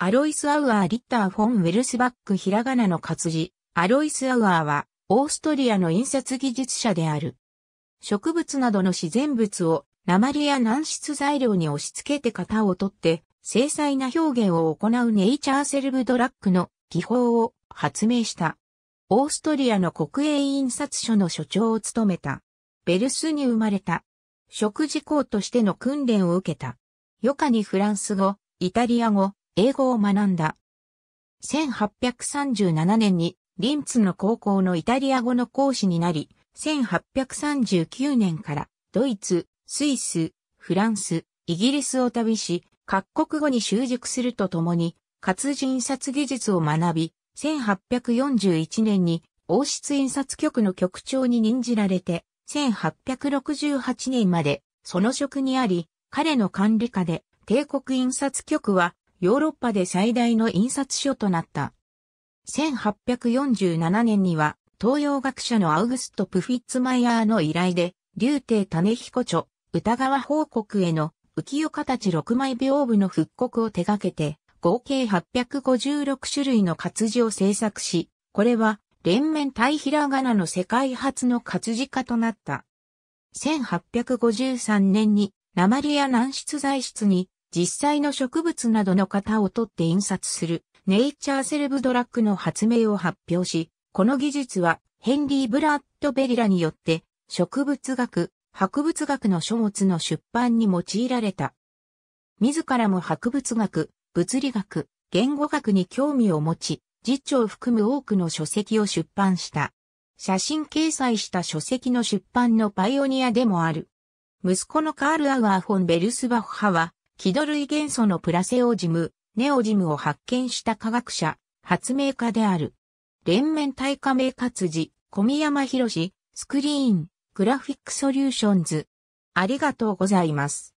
アロイス・アウアー・リッター・フォン・ウェルスバックひらがなの活字、アロイス・アウアーは、オーストリアの印刷技術者である。植物などの自然物を、鉛や軟質材料に押し付けて型を取って、精細な表現を行うネイチャー・セルブ・ドラッグの技法を発明した。オーストリアの国営印刷所の所長を務めた。ベルスに生まれた。食事校としての訓練を受けた。余暇にフランス語、イタリア語、英語を学んだ。1837年にリンツの高校のイタリア語の講師になり、1839年からドイツ、スイス、フランス、イギリスを旅し、各国語に習熟するとともに、活字印刷技術を学び、1841年に王室印刷局の局長に任じられて、1868年までその職にあり、彼の管理下で帝国印刷局はヨーロッパで最大の印刷所となった。1847年には、東洋学者のアウグスト・プフィッツマイヤーの依頼で、竜帝種彦著、歌川報告への浮世形6枚屏風の復刻を手掛けて、合計856種類の活字を制作し、これは連綿対ひらがなの世界初の活字化となった。1853年に、鉛や軟質材質に実際の植物などの型を取って印刷するネイチャーセルブドラッグの発明を発表し、この技術はヘンリー・ブラッドベリラによって植物学、博物学の書物の出版に用いられた。自らも博物学、物理学、言語学に興味を持ち、実長を含む多くの書籍を出版した。写真掲載した書籍の出版のパイオニアでもある。息子のカール・アウアー・フォン・ベルスバッハは、気土類元素のプラセオジム、ネオジムを発見した科学者、発明家である。連綿体化名活字、小宮山博士、スクリーン、グラフィックソリューションズ。ありがとうございます。